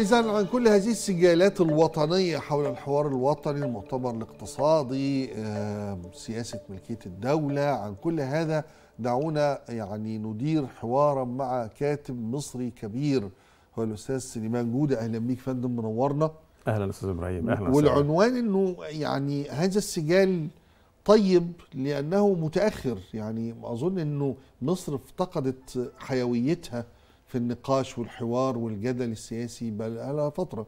إذا عن كل هذه السجالات الوطنية حول الحوار الوطني المؤتمر الاقتصادي سياسة ملكية الدولة عن كل هذا دعونا يعني ندير حوارا مع كاتب مصري كبير هو الأستاذ سليمان جودة أهلا بيك فندم منورنا أهلا أستاذ إبراهيم أهلا والعنوان أنه يعني هذا السجال طيب لأنه متأخر يعني أظن أنه مصر افتقدت حيويتها في النقاش والحوار والجدل السياسي بقى لها فتره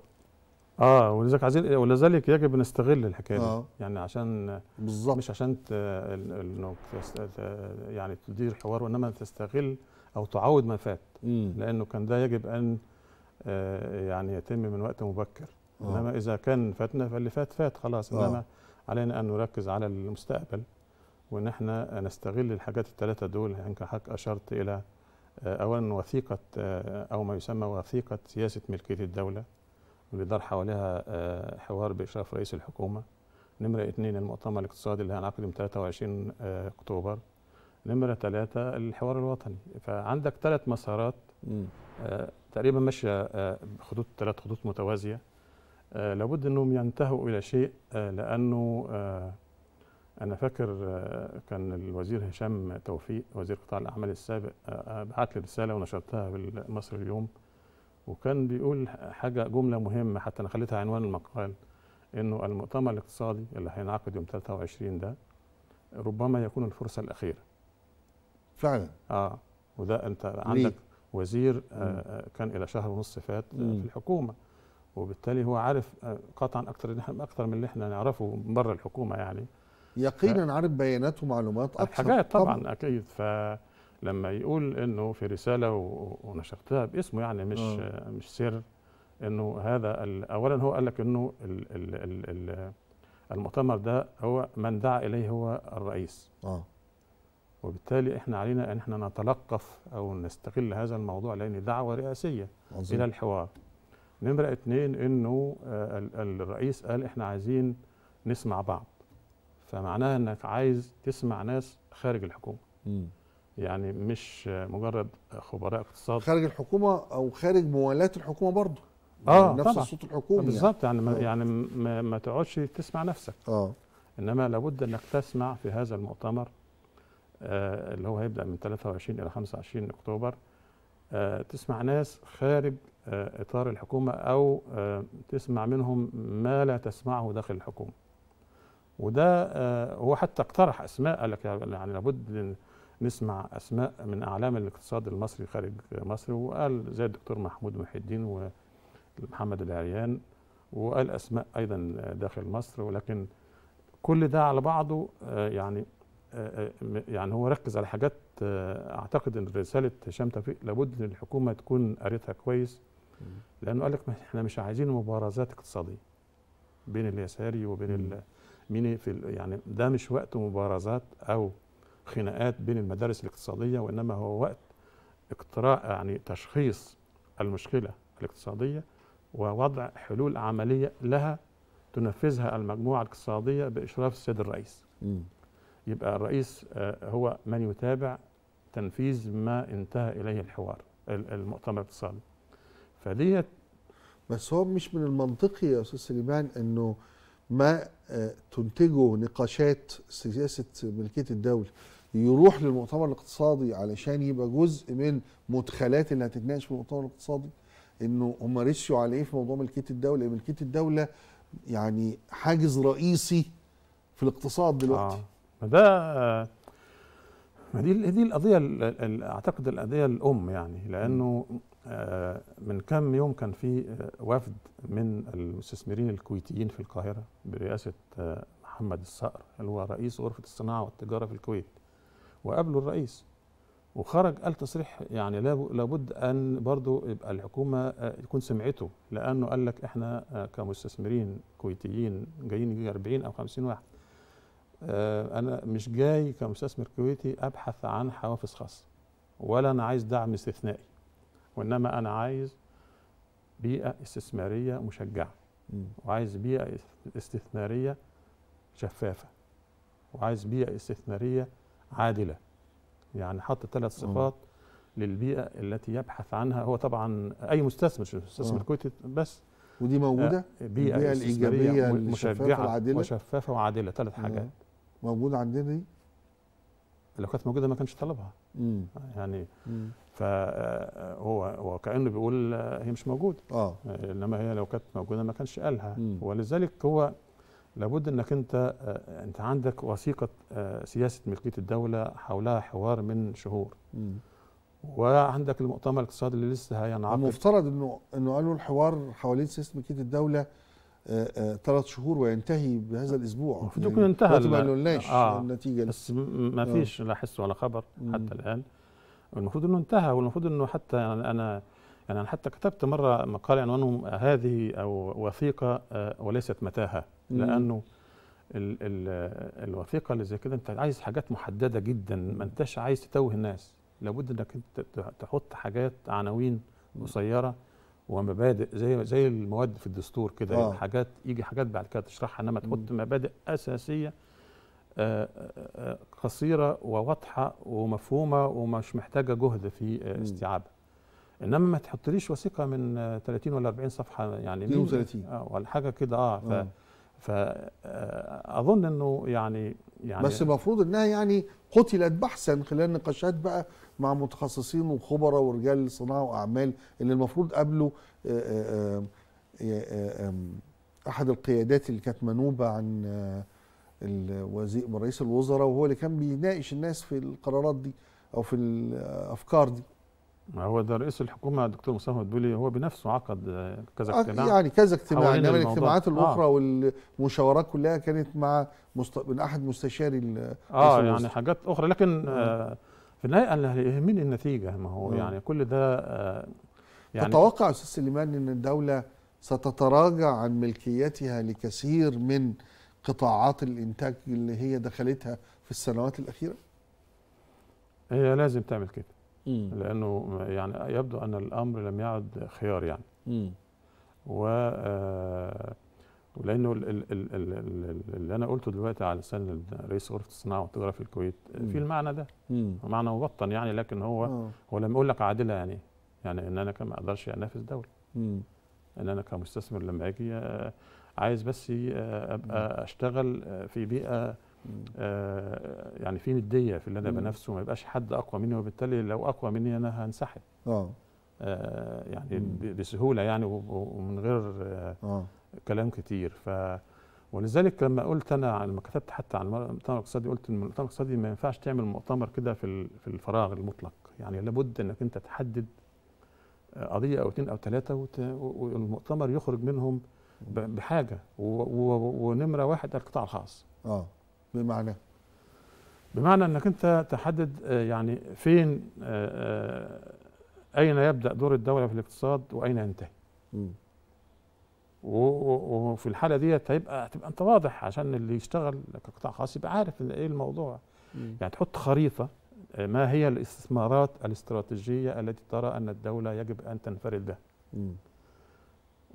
اه ولذلك عايزين ولذلك يجب نستغل الحكايه آه. دي يعني عشان بالظبط مش عشان انك يعني تدير حوار وانما تستغل او تعوض ما فات مم. لانه كان ده يجب ان آه، يعني يتم من وقت مبكر آه. انما اذا كان فاتنا فاللي فات فات خلاص آه. انما علينا ان نركز على المستقبل وان احنا نستغل الحاجات الثلاثه دول يعني حضرتك اشرت الى أولا وثيقة أو ما يسمى وثيقة سياسة ملكية الدولة اللي دار حواليها آه، حوار بإشراف رئيس الحكومة نمرة اثنين المؤتمر الاقتصادي اللي هينعقد يوم 23 أكتوبر نمرة ثلاثة الحوار الوطني فعندك ثلاث مسارات آه، تقريبا ماشية آه، خطوط ثلاث خطوط متوازية لابد أنهم ينتهوا إلى شيء لأنه انا فاكر آه، كان الوزير هشام توفيق وزير قطاع الاعمال السابق آه، آه، بعت لي رساله ونشرتها في مصر اليوم وكان بيقول حاجه جمله مهمه حتى انا خليتها عنوان المقال انه المؤتمر الاقتصادي اللي هينعقد يوم 23 ده ربما يكون الفرصه الاخيره فعلا اه وده انت عندك وزير آه كان الى شهر ونص فات مم. في الحكومه وبالتالي هو عارف قطعا اكتر اكتر من اللي احنا نعرفه بره الحكومه يعني يقينا عارف بيانات ومعلومات اكثر حاجات طبعا, طبعا اكيد فلما يقول انه في رساله ونشرتها باسمه يعني مش آه. مش سر انه هذا اولا هو قال لك انه الـ الـ الـ الـ المؤتمر ده هو من دعا اليه هو الرئيس اه وبالتالي احنا علينا ان احنا نتلقف او نستغل هذا الموضوع لان دعوه رئاسيه عظيم. الى الحوار نمره اثنين انه آه، الرئيس قال احنا عايزين نسمع بعض فمعناها انك عايز تسمع ناس خارج الحكومه م. يعني مش مجرد خبراء اقتصاد خارج الحكومه او خارج موالاه الحكومه برضه اه يعني نفس طبعا. صوت الحكومه يعني. بالظبط يعني يعني, يعني ما, ما تقعدش تسمع نفسك اه انما لابد انك تسمع في هذا المؤتمر آه اللي هو هيبدا من 23 الى 25 اكتوبر آه تسمع ناس خارج آه اطار الحكومه او آه، تسمع منهم ما لا تسمعه داخل الحكومه وده آه، هو حتى اقترح اسماء قال لك يعني لابد نسمع اسماء من اعلام الاقتصاد المصري خارج مصر وقال زي الدكتور محمود محي الدين ومحمد العريان وقال اسماء ايضا داخل مصر ولكن كل ده على بعضه آه، يعني آه، يعني هو ركز على حاجات اعتقد ان رساله هشام توفيق لابد ان الحكومه تكون قريتها كويس لانه قال لك احنا مش عايزين مبارزات اقتصاديه بين اليساري وبين مين في يعني ده مش وقت مبارزات او خناقات بين المدارس الاقتصاديه وانما هو وقت اقتراء يعني تشخيص المشكله الاقتصاديه ووضع حلول عمليه لها تنفذها المجموعه الاقتصاديه باشراف السيد الرئيس. م. يبقى الرئيس آه، هو من يتابع تنفيذ ما انتهى اليه الحوار المؤتمر الاقتصادي. فديت بس هو مش من المنطقي يا استاذ سليمان انه ما آه، تنتجه نقاشات سياسه ملكيه الدوله يروح للمؤتمر الاقتصادي علشان يبقى جزء من مدخلات اللي هتتناقش في المؤتمر الاقتصادي انه هم رشوا على ايه في موضوع ملكيه الدوله إيه؟ ملكيه الدوله يعني حاجز رئيسي في الاقتصاد دلوقتي آه. ده آه، ما دي دي القضيه اعتقد القضيه الام يعني لانه آه، من كم يوم كان في آه، وفد من المستثمرين الكويتيين في القاهرة برئاسة آه، محمد الصقر اللي هو رئيس غرفة الصناعة والتجارة في الكويت وقابلوا الرئيس وخرج قال تصريح يعني لابد ان برضه يبقى الحكومه يكون سمعته لانه قال لك احنا كمستثمرين كويتيين جايين يجي 40 او 50 واحد انا مش جاي كمستثمر كويتي ابحث عن حوافز خاصه ولا انا عايز دعم استثنائي وانما انا عايز بيئه استثماريه مشجعه وعايز بيئه استثماريه شفافه وعايز بيئه استثماريه عادله يعني حط ثلاث صفات للبيئه التي يبحث عنها هو طبعا اي مستثمر مش مستثمر كويتي بس ودي موجوده آه، بيئه, بيئة الايجابيه مشجعه وشفافه وعادله وشفافه وعادله ثلاث حاجات موجوده عندنا دي لو كانت موجوده ما كانش طلبها مم. يعني مم. فهو آه، آه، هو كانه بيقول آه، هي مش موجوده اه انما هي لو كانت موجوده ما كانش قالها مم. ولذلك هو لابد انك انت انت عندك وثيقه سياسه ملكيه الدوله حولها حوار من شهور مم. وعندك المؤتمر الاقتصادي اللي لسه هينعقد المفترض انه انه قالوا الحوار حوالين سياسه ملكيه الدوله ثلاث شهور وينتهي بهذا الاسبوع يعني المفروض يكون انتهى ما قلناش آه النتيجه بس ما آه. فيش لا حس ولا خبر مم. حتى الان المفروض انه انتهى والمفروض انه حتى يعني انا يعني انا حتى كتبت مره مقال عنوانه هذه او وثيقه آه، وليست متاهه لانه ال ال الوثيقه اللي زي كده انت عايز حاجات محدده جدا ما انتش عايز تتوه الناس لابد انك انت تحط حاجات عناوين قصيره ومبادئ زي زي المواد في الدستور كده آه. حاجات يجي حاجات بعد كده تشرحها انما تحط مبادئ اساسيه آه، آه، آه، قصيره وواضحه ومفهومه ومش محتاجه جهد في استيعابها انما ما تحطليش وثيقه من 30 ولا 40 صفحه يعني 32 اه ولا حاجه كده اه, ف فاظن انه يعني يعني بس المفروض انها يعني قتلت بحثا خلال نقاشات بقى مع متخصصين وخبراء ورجال صناعه واعمال اللي المفروض قابلوا آه، آه، آه، احد القيادات اللي كانت منوبه عن الوزير رئيس الوزراء وهو اللي كان بيناقش الناس في القرارات دي او في الافكار دي هو ده رئيس الحكومه الدكتور مصطفى مدبولي هو بنفسه عقد كذا آه، اجتماع يعني كذا اجتماع انما الاجتماعات آه. الاخرى آه. والمشاورات كلها كانت مع مست... من احد مستشاري اه يعني حاجات اخرى لكن آه في النهايه انا يهمني النتيجه ما هو آه. يعني كل ده آه يعني تتوقع استاذ سليمان ان الدوله ستتراجع عن ملكيتها لكثير من قطاعات الانتاج اللي هي دخلتها في السنوات الاخيره؟ هي لازم تعمل كده مم. لانه يعني يبدو ان الامر لم يعد خيار يعني و آه، ولانه اللي انا قلته دلوقتي على لسان رئيس غرفه الصناعه والتجاره في الكويت مم. في المعنى ده معنى مبطن يعني لكن هو آه. هو لما يقول لك عادله يعني يعني ان انا ما اقدرش انافس دوله ان انا كمستثمر لما اجي آه، عايز بس ابقى اشتغل في بيئه آه، يعني في نديه في اللي انا بنافسه ما يبقاش حد اقوى مني وبالتالي لو اقوى مني انا هنسحب اه, آه، يعني بسهوله يعني ومن غير آه،, آه كلام كتير ف ولذلك لما قلت انا لما كتبت حتى عن المؤتمر الاقتصادي قلت ان المؤتمر الاقتصادي ما ينفعش تعمل مؤتمر كده في في الفراغ المطلق يعني لابد انك انت تحدد قضيه او اثنين او ثلاثه والمؤتمر يخرج منهم بحاجه ونمره واحد القطاع الخاص اه بمعنى بمعنى انك انت تحدد آه، يعني فين آه، آه، اين يبدا دور الدوله في الاقتصاد واين ينتهي وفي الحاله ديت هيبقى هتبقى انت واضح عشان اللي يشتغل كقطاع خاص يبقى عارف ايه الموضوع مم. يعني تحط خريطه ما هي الاستثمارات الاستراتيجيه التي ترى ان الدوله يجب ان تنفرد بها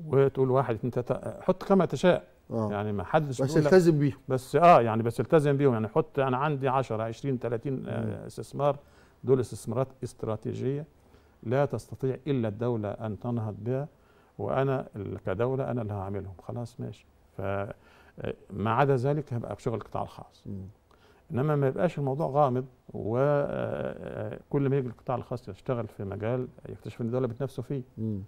وتقول واحد انت حط كما تشاء آه. يعني ما حدش بس التزم بيهم بس اه يعني بس التزم بيهم يعني حط انا عندي 10 20 30 آه استثمار دول استثمارات استراتيجيه لا تستطيع الا الدوله ان تنهض بها وانا كدوله انا اللي هعملهم خلاص ماشي ف آه، ما عدا ذلك هبقى بشغل القطاع الخاص م. انما ما يبقاش الموضوع غامض وكل آه، ما يجي القطاع الخاص يشتغل في مجال يكتشف ان الدوله بتنافسه فيه م.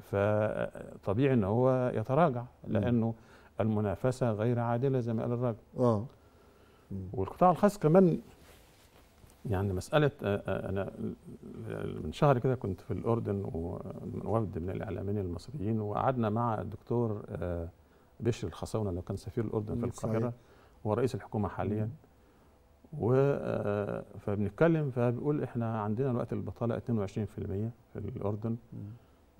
فطبيعي ان هو يتراجع لانه م. المنافسه غير عادله زي ما قال الراجل اه والقطاع الخاص كمان يعني مساله آه، آه، انا من شهر كده كنت في الاردن ووفد من الاعلاميين المصريين وقعدنا مع الدكتور آه، بشر الخصاونه اللي كان سفير الاردن في القاهره ورئيس الحكومه حاليا و فبنتكلم فبيقول احنا عندنا الوقت البطاله 22% في الاردن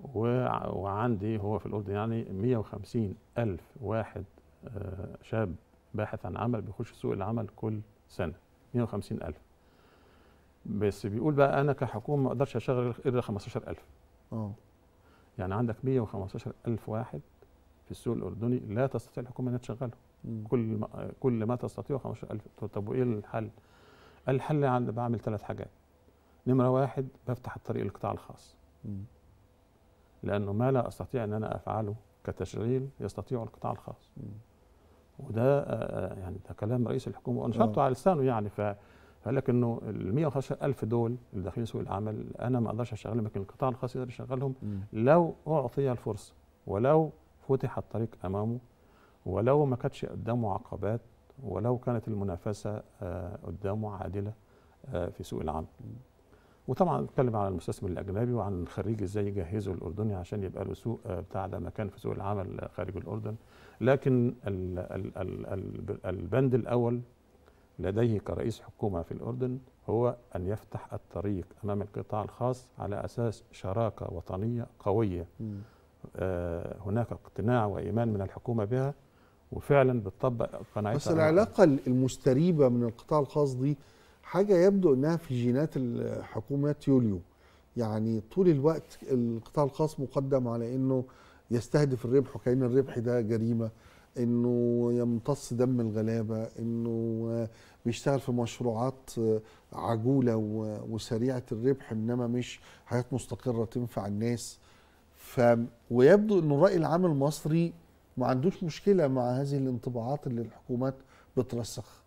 وعندي هو في الأردن يعني 150 ألف واحد آه، شاب باحث عن عمل بيخش سوق العمل كل سنة 150 ألف بس بيقول بقى أنا كحكومة ما أقدرش أشغل إلا 15 ألف اه يعني عندك 115 ألف واحد في السوق الأردني لا تستطيع الحكومة انها تشغله كل ما كل ما تستطيع 15 ألف طب وإيه الحل؟ الحل عند بعمل ثلاث حاجات نمرة واحد بفتح الطريق للقطاع الخاص م. لأنه ما لا أستطيع أن أنا أفعله كتشغيل يستطيع القطاع الخاص وده آه، آه، يعني ده كلام رئيس الحكومة وأنشرته آه. على لسانه يعني ف فقال لك انه ال 115000 الف دول اللي داخلين سوق العمل انا ما اقدرش اشغلهم لكن القطاع الخاص يقدر يشغلهم لو اعطي الفرصه ولو فتح الطريق امامه ولو ما كانتش قدامه عقبات ولو كانت المنافسه قدامه عادله في سوق العمل. وطبعا اتكلم عن المستثمر الاجنبي وعن الخريج ازاي يجهزه الاردني عشان يبقى له سوق آه، بتاع ده مكان في سوق العمل آه، خارج الاردن لكن الـ الـ الـ البند الاول لديه كرئيس حكومه في الاردن هو ان يفتح الطريق امام القطاع الخاص على اساس شراكه وطنيه قويه آه هناك اقتناع وايمان من الحكومه بها وفعلا بتطبق قناعتها بس العلاقه المستريبه من القطاع الخاص دي حاجه يبدو انها في جينات الحكومات يوليو يعني طول الوقت القطاع الخاص مقدم على انه يستهدف الربح وكأن الربح ده جريمه انه يمتص دم الغلابه انه بيشتغل في مشروعات عجوله وسريعه الربح انما مش حياه مستقره تنفع الناس ف ويبدو انه الراي العام المصري ما عندوش مشكله مع هذه الانطباعات اللي الحكومات بترسخ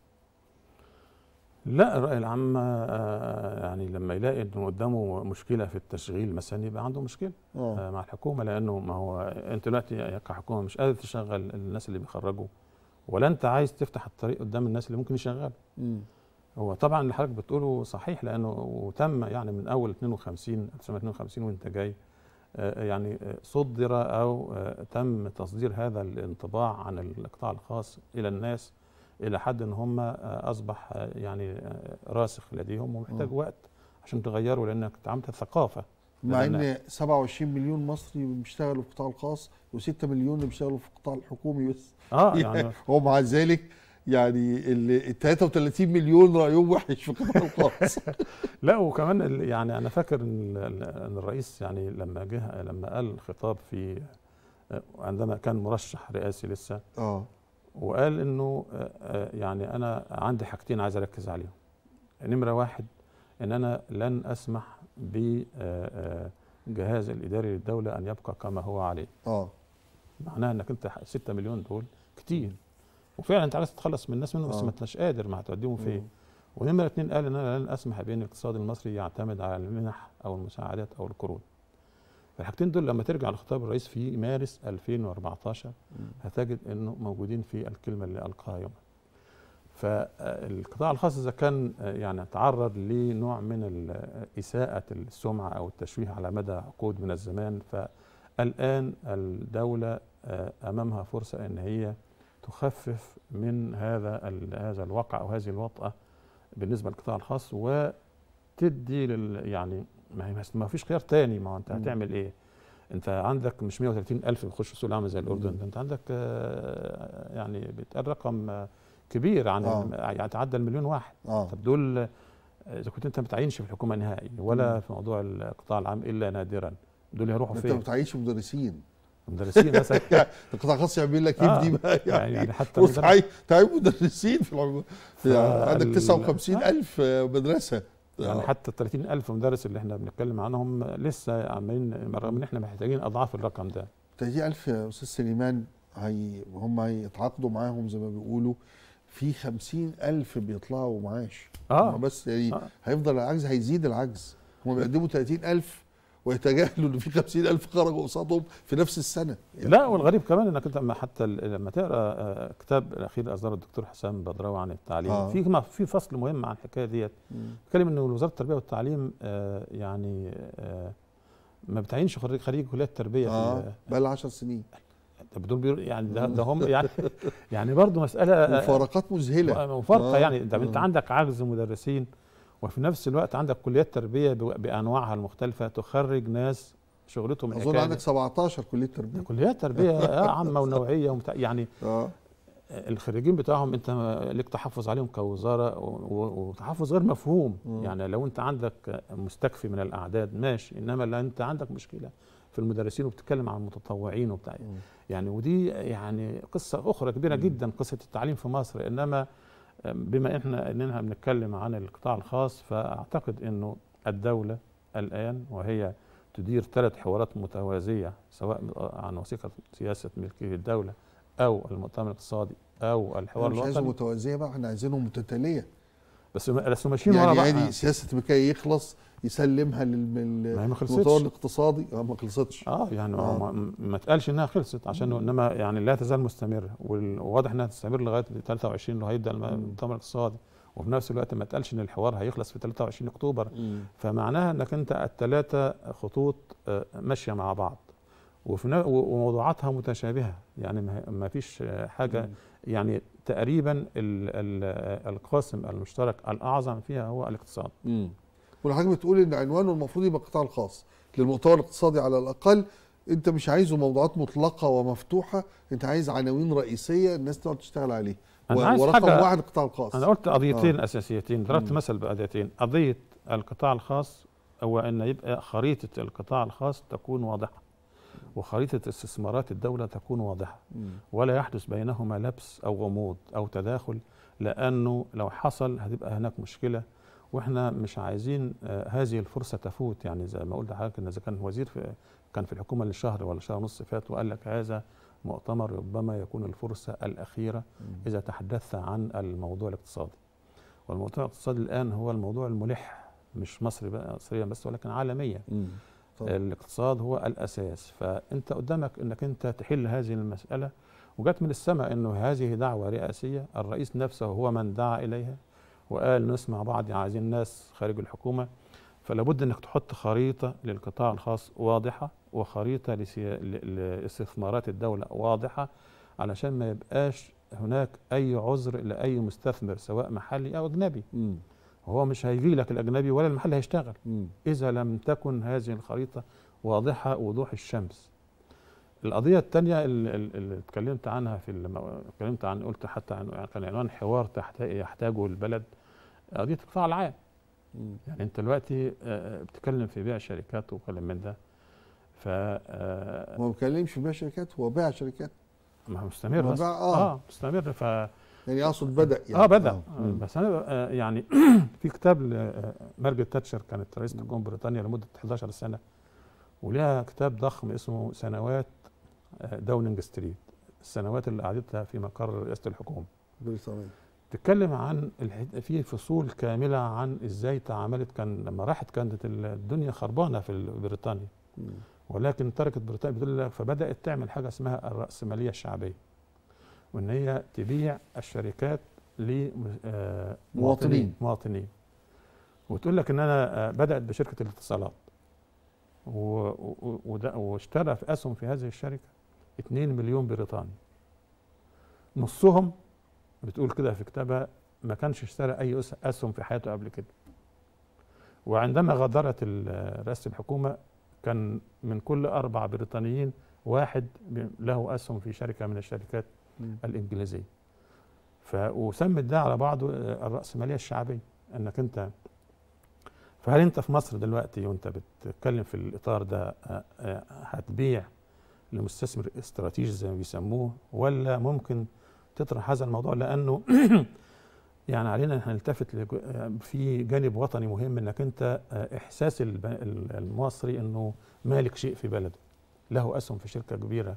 لا الرأي العام آه، آه، يعني لما يلاقي انه قدامه مشكلة في التشغيل مثلا يبقى عنده مشكلة أوه. آه، مع الحكومة لأنه ما هو أنت دلوقتي كحكومة مش قادر تشغل الناس اللي بيخرجوا ولا أنت عايز تفتح الطريق قدام الناس اللي ممكن يشغلوا هو طبعا اللي حضرتك بتقوله صحيح لأنه وتم يعني من أول 52 1952 وأنت جاي يعني صدر أو تم تصدير هذا الانطباع عن القطاع الخاص إلى الناس الى حد ان هم آه، اصبح آه، يعني آه، راسخ لديهم ومحتاج وقت عشان تغيره لانك اتعاملت الثقافه مع ان 27 مليون مصري بيشتغلوا في القطاع الخاص و6 مليون اللي بيشتغلوا في القطاع الحكومي بس اه يعني ومع ذلك يعني ال 33 مليون رايهم وحش في القطاع الخاص لا وكمان يعني انا فاكر ان الرئيس يعني لما جه لما قال خطاب في عندما كان مرشح رئاسي لسه اه وقال انه آه، آه، يعني انا عندي حاجتين عايز اركز عليهم نمره واحد ان انا لن اسمح بجهاز آه، الاداري للدوله ان يبقى كما هو عليه اه معناها انك انت 6 مليون دول كتير وفعلا انت عايز تتخلص من الناس منهم بس ما انتش قادر ما هتوديهم فين ونمره اثنين قال ان انا لن اسمح بان الاقتصاد المصري يعتمد على المنح او المساعدات او القروض الحاجتين دول لما ترجع لخطاب الرئيس في مارس 2014 هتجد انه موجودين في الكلمه اللي القاها يوم فالقطاع الخاص اذا كان يعني تعرض لنوع من اساءه السمعه او التشويه على مدى عقود من الزمان فالان الدوله آه، امامها فرصه ان هي تخفف من هذا هذا الواقع او هذه الوطأه بالنسبه للقطاع الخاص وتدي لل يعني ما هي ما فيش خيار تاني ما انت هتعمل ايه انت عندك مش 130 الف بيخشوا سوق العمل زي الاردن انت عندك آه، آه، يعني بيتقال رقم آه، كبير عن آه. يعني يتعدى المليون واحد آه. طب دول اذا كنت انت ما بتعينش في الحكومه نهائي ولا في موضوع القطاع العام الا نادرا دول هيروحوا فين؟ انت ما بتعينش مدرسين مدرسين مثلا القطاع يعني الخاص يعمل لك ايه آه بقى يعني, يعني, يعني حتى تعيب مدرسين في العموم عندك 59000 مدرسه يعني آه. حتى حتى 30000 مدرس اللي احنا بنتكلم عنهم لسه عمالين رغم ان احنا محتاجين اضعاف الرقم ده 30000 يا استاذ سليمان هي هم هيتعاقدوا معاهم زي ما بيقولوا في 50000 بيطلعوا معاش اه بس يعني آه. هيفضل العجز هيزيد العجز هم بيقدموا 30000 ويتجاهلوا ان في 50000 خرجوا قصادهم في نفس السنه يعني لا والغريب كمان انك انت حتى لما تقرا آه، كتاب الاخير اصدره الدكتور حسام بدراوي عن التعليم آه. في في فصل مهم عن الحكايه ديت بيتكلم ان وزاره التربيه والتعليم آه يعني آه ما بتعينش خريج خريج كليه التربيه اه بقى لها 10 سنين طب دول يعني ده, ده هم يعني يعني برضه مساله آه، مفارقات مذهله مفارقه آه. يعني انت آه. عندك عجز مدرسين وفي نفس الوقت عندك كليات تربيه بانواعها المختلفه تخرج ناس شغلتهم اظن عندك 17 كليه تربيه كليات تربيه آه، عامه ونوعيه ومت... يعني آه. الخريجين بتاعهم انت ليك تحفظ عليهم كوزاره وتحفظ غير مفهوم م. يعني لو انت عندك مستكفي من الاعداد ماشي انما لو انت عندك مشكله في المدرسين وبتتكلم عن المتطوعين وبتاع يعني ودي يعني قصه اخرى كبيره م. جدا قصه التعليم في مصر انما بما احنا اننا بنتكلم عن القطاع الخاص فاعتقد انه الدوله الان وهي تدير ثلاث حوارات متوازيه سواء عن وثيقه سياسه ملكيه الدوله او المؤتمر الاقتصادي او الحوار الوطني مش عايزه متوازيه بقى احنا عايزينه متتاليه بس بس ماشيين يعني ورا بعض يعني سياسه ملكيه يخلص يسلمها للمطار الاقتصادي آه، ما خلصتش اه يعني آه. ما اتقالش انها خلصت عشان انما يعني لا تزال مستمره وواضح انها تستمر لغايه 23 اللي هيبدا المؤتمر الاقتصادي وفي نفس الوقت ما اتقالش ان الحوار هيخلص في 23 اكتوبر م. فمعناها انك انت الثلاثه خطوط آه، ماشيه مع بعض وفي وموضوعاتها متشابهه يعني ما فيش حاجه م. يعني تقريبا القاسم المشترك الاعظم فيها هو الاقتصاد م. والحاجه بتقول ان عنوانه المفروض يبقى القطاع الخاص للمؤتمر الاقتصادي على الاقل انت مش عايزه موضوعات مطلقه ومفتوحه انت عايز عناوين رئيسيه الناس تقعد تشتغل عليه ورقم واحد القطاع الخاص انا قلت قضيتين آه. اساسيتين ضربت مثل بقضيتين قضيه القطاع الخاص هو ان يبقى خريطه القطاع الخاص تكون واضحه وخريطه استثمارات الدوله تكون واضحه ولا يحدث بينهما لبس او غموض او تداخل لانه لو حصل هتبقى هناك مشكله واحنا مش عايزين آه، هذه الفرصه تفوت يعني زي ما قلت لحضرتك ان اذا كان وزير في كان في الحكومه للشهر ولا شهر ونص فات وقال لك هذا مؤتمر ربما يكون الفرصه الاخيره اذا تحدثت عن الموضوع الاقتصادي والموضوع الاقتصادي الان هو الموضوع الملح مش مصري بقى مصريا بس ولكن عالميا الاقتصاد هو الاساس فانت قدامك انك انت تحل هذه المساله وجت من السماء انه هذه دعوه رئاسيه الرئيس نفسه هو من دعا اليها وقال نسمع بعض يعني عايزين ناس خارج الحكومه فلا بد انك تحط خريطه للقطاع الخاص واضحه وخريطه لاستثمارات الدوله واضحه علشان ما يبقاش هناك اي عذر لاي مستثمر سواء محلي او اجنبي هو مش هيجي لك الاجنبي ولا المحل هيشتغل م. اذا لم تكن هذه الخريطه واضحه وضوح الشمس القضيه الثانيه اللي اتكلمت عنها في اتكلمت عن قلت حتى عن كان عنوان حوار تحت يحتاجه البلد قضيه القطاع العام يعني انت دلوقتي آه، آه، بتتكلم في بيع شركات وكلام من ده ف آه، ما بيتكلمش في بيع شركات هو بيع شركات ما هو مستمر ما اه, آه مستمر ف يعني اقصد بدا يعني اه بدا آه. بس انا يعني في كتاب مارجت تاتشر كانت رئيسه حكومه بريطانيا لمده 11 سنه ولها كتاب ضخم اسمه سنوات داونينج ستريت السنوات اللي قعدتها في مقر رئاسه الحكومه بريطانيا تتكلم عن في فصول كامله عن ازاي تعاملت كان لما راحت كانت الدنيا خربانه في بريطانيا ولكن تركت بريطانيا فبدات تعمل حاجه اسمها الراسماليه الشعبيه وان هي تبيع الشركات لمواطنين آه، مواطنين وتقول لك ان انا آه، بدات بشركه الاتصالات واشترى في اسهم في هذه الشركه 2 مليون بريطاني نصهم بتقول كده في كتابها ما كانش اشترى أي أسهم في حياته قبل كده وعندما غادرت رئاسة الحكومة كان من كل أربع بريطانيين واحد له أسهم في شركة من الشركات م. الإنجليزية ف وسمت ده على بعضه الرأسمالية الشعبية أنك أنت فهل أنت في مصر دلوقتي وأنت بتتكلم في الإطار ده هتبيع لمستثمر استراتيجي زي ما بيسموه ولا ممكن تطرح هذا الموضوع لانه يعني علينا ان نلتفت في جانب وطني مهم انك انت آه، احساس المصري انه مالك شيء في بلده له اسهم في شركه كبيره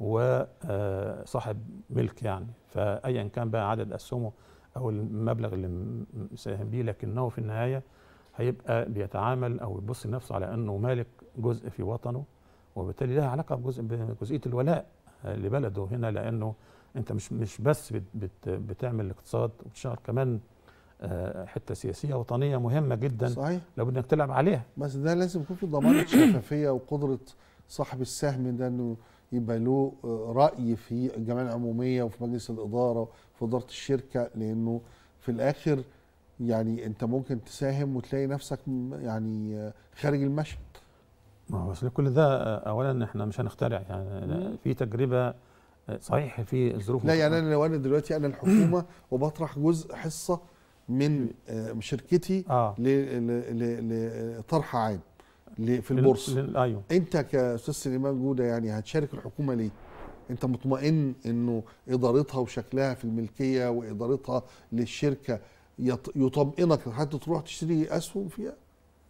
وصاحب آه، ملك يعني فايا كان بقى عدد اسهمه او المبلغ اللي مساهم بيه لكنه في النهايه هيبقى بيتعامل او يبص لنفسه على انه مالك جزء في وطنه وبالتالي لها علاقه بجزء بجزئيه الولاء لبلده هنا لانه انت مش مش بس بت بت بتعمل الاقتصاد وبتشغل كمان آه، حته سياسيه وطنيه مهمه جدا صحيح لابد انك تلعب عليها بس ده لازم يكون في ضمانه شفافيه وقدره صاحب السهم ده انه يبقى له آه، راي في الجمعيه العموميه وفي مجلس الاداره وفي اداره الشركه لانه في الاخر يعني انت ممكن تساهم وتلاقي نفسك يعني آه، خارج المشهد ما هو كل ده اولا احنا مش هنخترع يعني في تجربه صحيح في ظروف لا يعني انا لو انا دلوقتي انا الحكومه وبطرح جزء حصه من آه، شركتي آه. لطرح عام في البورصه ايوه انت كاستاذ سليمان جوده يعني هتشارك الحكومه ليه؟ انت مطمئن انه ادارتها وشكلها في الملكيه وادارتها للشركه يطمئنك حتى تروح تشتري اسهم فيها؟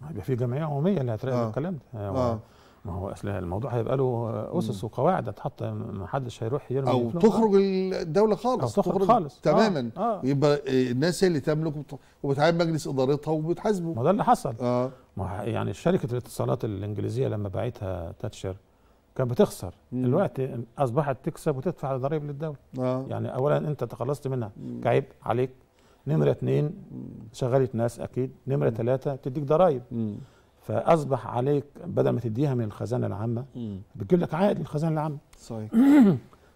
هيبقى في جمعيه عموميه اللي هتراقب آه. الكلام ده آه. آه. ما هو اصل الموضوع هيبقى له اسس وقواعد هتحط ما حدش هيروح يرمي او تخرج الدوله خالص أو تخرج, تخرج خالص تماما آه آه يبقى الناس هي اللي تملك وبتعين مجلس ادارتها وبتحاسبه ما ده اللي حصل آه يعني شركه الاتصالات الانجليزيه لما باعتها تاتشر كانت بتخسر الوقت دلوقتي اصبحت تكسب وتدفع ضرائب للدوله آه. يعني اولا انت تخلصت منها كعيب عليك نمره اثنين شغلت ناس اكيد نمره ثلاثه تديك ضرائب فاصبح عليك بدل ما تديها من الخزانه العامه بتجيب لك عائد للخزانه العامه صحيح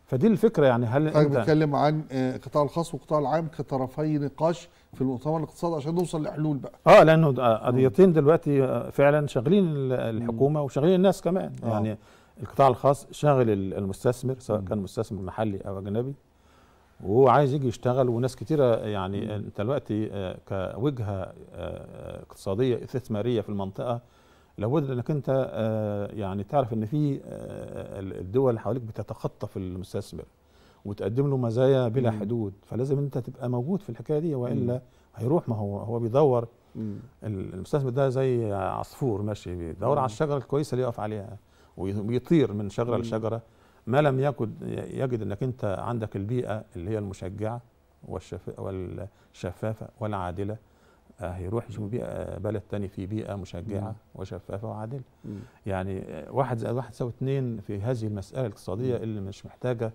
فدي الفكره يعني هل طيب انت بنتكلم عن القطاع آه، الخاص والقطاع العام كطرفي نقاش في المؤتمر الاقتصادي عشان نوصل لحلول بقى اه لانه آه، قضيتين دلوقتي آه، فعلا شاغلين الحكومه وشاغلين الناس كمان آه. يعني القطاع الخاص شاغل المستثمر سواء كان مستثمر محلي او اجنبي وهو عايز يجي يشتغل وناس كتيره يعني انت دلوقتي آه، كوجهه آه، اقتصاديه استثماريه في المنطقه لابد انك انت آه، يعني تعرف ان في الدول اللي حواليك بتتخطف المستثمر وتقدم له مزايا بلا مم. حدود فلازم انت تبقى موجود في الحكايه دي والا مم. هيروح ما هو هو بيدور المستثمر ده زي عصفور ماشي بيدور على الشجره الكويسه اللي يقف عليها ويطير من شجره لشجره ما لم يجد يجد انك انت عندك البيئه اللي هي المشجعه والشفافه والعادله آه، هيروح يشوف بيئه آه، بلد تاني في بيئه مشجعه مم. وشفافه وعادله مم. يعني آه، واحد زائد واحد يساوي اثنين في هذه المساله الاقتصاديه اللي مش محتاجه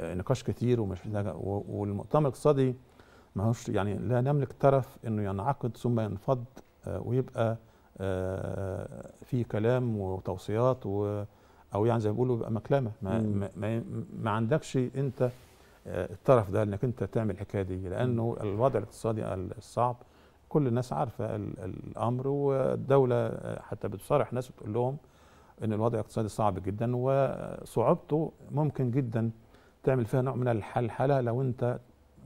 نقاش كتير ومش محتاجه والمؤتمر الاقتصادي ما هوش يعني لا نملك طرف انه ينعقد ثم ينفض ويبقى في كلام وتوصيات و او يعني زي ما بيقولوا بيبقى مكلمه ما, ما, ما, ما عندكش انت آه، الطرف ده انك انت تعمل الحكايه دي لانه الوضع الاقتصادي الصعب كل الناس عارفه الامر والدوله آه، حتى بتصارح ناس وتقول لهم ان الوضع الاقتصادي صعب جدا وصعوبته ممكن جدا تعمل فيها نوع من الحلحله لو انت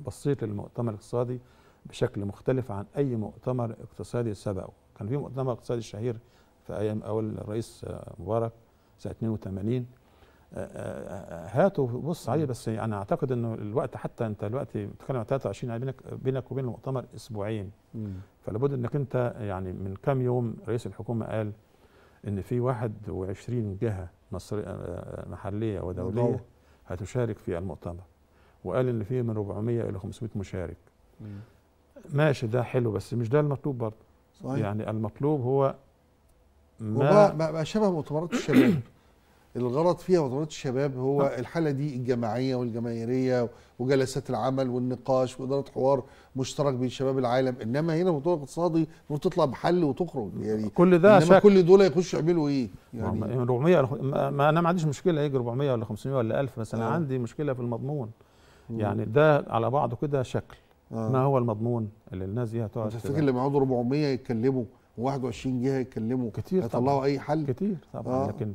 بصيت للمؤتمر الاقتصادي بشكل مختلف عن اي مؤتمر اقتصادي سبقه كان في مؤتمر اقتصادي شهير في ايام اول الرئيس آه، مبارك سنه 82 آه، آه، آه، هاتوا بص عليه بس انا يعني اعتقد انه الوقت حتى انت دلوقتي بتتكلم عن 23 يعني بينك بينك وبين المؤتمر اسبوعين فلابد انك انت يعني من كام يوم رئيس الحكومه قال ان في 21 جهه مصريه محليه ودوليه هتشارك في المؤتمر وقال ان في من 400 الى 500 مشارك ماشي ده حلو بس مش ده المطلوب برضه صحيح. يعني المطلوب هو ما بقى شبه مؤتمرات الشباب الغرض فيها مؤتمرات الشباب هو نعم. الحاله دي الجماعيه والجماهيريه وجلسات العمل والنقاش واداره حوار مشترك بين شباب العالم انما هنا مؤتمر اقتصادي المفروض تطلع بحل وتخرج يعني كل ده انما شك. كل دول يخشوا يعملوا ايه يعني 400 ما انا ما عنديش مشكله يجي 400 ولا 500 ولا 1000 بس انا آه. عندي مشكله في المضمون يعني ده على بعضه كده شكل آه. ما هو المضمون اللي الناس دي هتقعد تفتكر لما يقعدوا 400 يتكلموا و21 جهه يتكلموا كتير يطلعوا اي حل كتير طبعا آه. لكن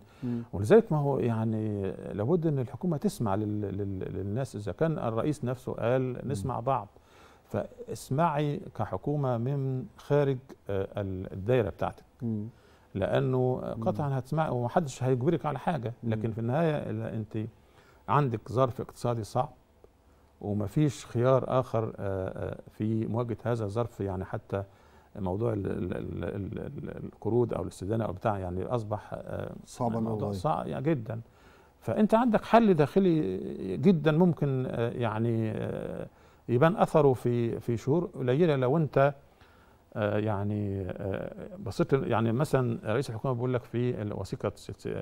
ولذلك ما هو يعني لابد ان الحكومه تسمع لل لل للناس اذا كان الرئيس نفسه قال نسمع مم. بعض فاسمعي كحكومه من خارج آه، الدايره بتاعتك مم. لانه قطعا هتسمعي ومحدش هيجبرك على حاجه لكن في النهايه انت عندك ظرف اقتصادي صعب ومفيش خيار اخر آه، آه، في مواجهه هذا الظرف يعني حتى موضوع القروض او الاستدانه او بتاع يعني اصبح آه، صعب الموضوع يعني جدا فانت عندك حل داخلي جدا ممكن آه، يعني آه، يبان اثره في في شهور قليله لو انت يعني بصيت يعني مثلا رئيس الحكومه بيقول لك في وثيقه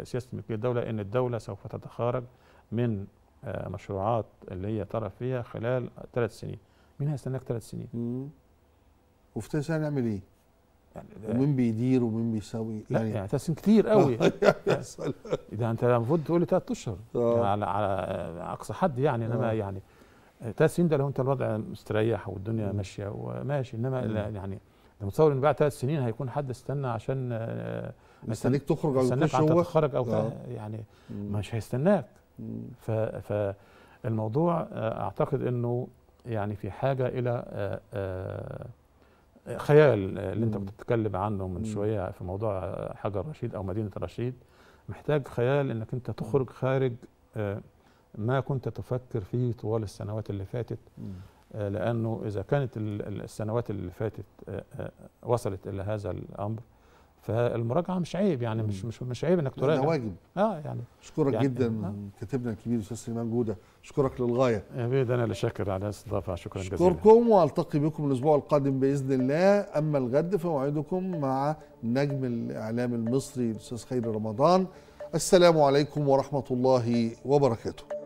سياسه ملكيه الدوله ان الدوله سوف تتخارج من مشروعات اللي هي طرف فيها خلال ثلاث سنين مين هيستناك ثلاث سنين؟ وفي ثالث ثانوي نعمل ايه؟ يعني ومين بيدير ومين بيسوي لا يعني, يعني تقسيم كتير قوي ده انت المفروض تقول لي ثلاث اشهر آه. يعني على على اقصى حد يعني انما آه. يعني تقسيم ده لو انت الوضع مستريح والدنيا ماشيه وماشي انما يعني انا متصور ان بعد ثلاث سنين هيكون حد استنى عشان آه، مستنيك تخرج او تخش هو تخرج او يعني يعني مش هيستناك ف فالموضوع اعتقد انه يعني في حاجه الى آآ آآ خيال اللي انت بتتكلم عنه من شويه في موضوع حجر رشيد او مدينه رشيد محتاج خيال انك انت تخرج خارج آه، ما كنت تفكر فيه طوال السنوات اللي فاتت آه، لانه اذا كانت السنوات اللي فاتت آه، وصلت الى هذا الامر فالمراجعه مش عيب يعني مش مش مش عيب انك تراجع ده واجب اه يعني اشكرك يعني جدا آه. كاتبنا الكبير استاذ سليمان جوده اشكرك للغايه يا بيه انا اللي شاكر على الاستضافه شكرا جزيلا اشكركم والتقي بكم الاسبوع القادم باذن الله اما الغد فموعدكم مع نجم الاعلام المصري الاستاذ خير رمضان السلام عليكم ورحمه الله وبركاته